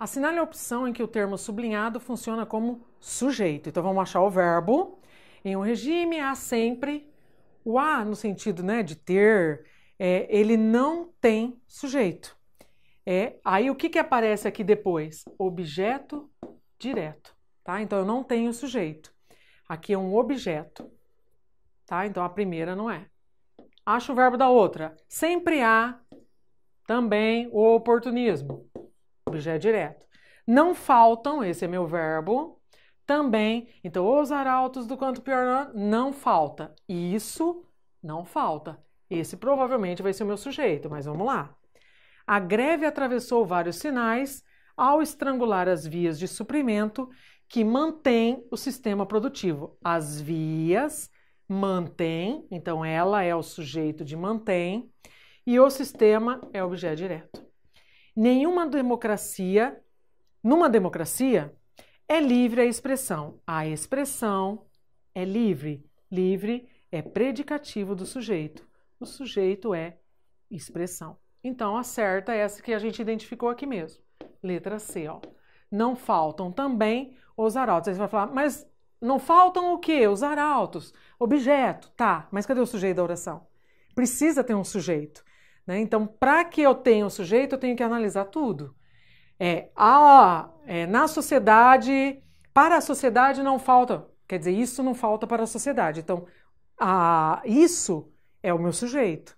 Assinale a opção em que o termo sublinhado funciona como sujeito. Então vamos achar o verbo. Em um regime há sempre o a no sentido né, de ter, é, ele não tem sujeito. É, aí o que, que aparece aqui depois? Objeto direto, tá? Então eu não tenho sujeito. Aqui é um objeto, tá? Então a primeira não é. Acha o verbo da outra. Sempre há também o oportunismo. Objeto direto. Não faltam, esse é meu verbo, também. Então, os arautos do quanto pior é? não falta. Isso não falta. Esse provavelmente vai ser o meu sujeito, mas vamos lá. A greve atravessou vários sinais ao estrangular as vias de suprimento que mantém o sistema produtivo. As vias mantém, então ela é o sujeito de mantém, e o sistema é objeto direto. Nenhuma democracia, numa democracia, é livre a expressão. A expressão é livre. Livre é predicativo do sujeito. O sujeito é expressão. Então, acerta é essa que a gente identificou aqui mesmo. Letra C, ó. Não faltam também os arautos. Aí você vai falar, mas não faltam o quê? Os arautos. Objeto. Tá, mas cadê o sujeito da oração? Precisa ter um sujeito. Né? Então, para que eu tenha um sujeito, eu tenho que analisar tudo. É, a, é, na sociedade, para a sociedade não falta, quer dizer, isso não falta para a sociedade. Então, a, isso é o meu sujeito.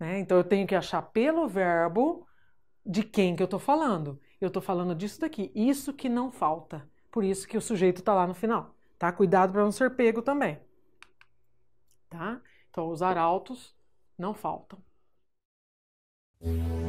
Né? Então, eu tenho que achar pelo verbo de quem que eu estou falando. Eu estou falando disso daqui, isso que não falta. Por isso que o sujeito está lá no final. Tá? Cuidado para não ser pego também. Tá? Então, os arautos não faltam. Thank you.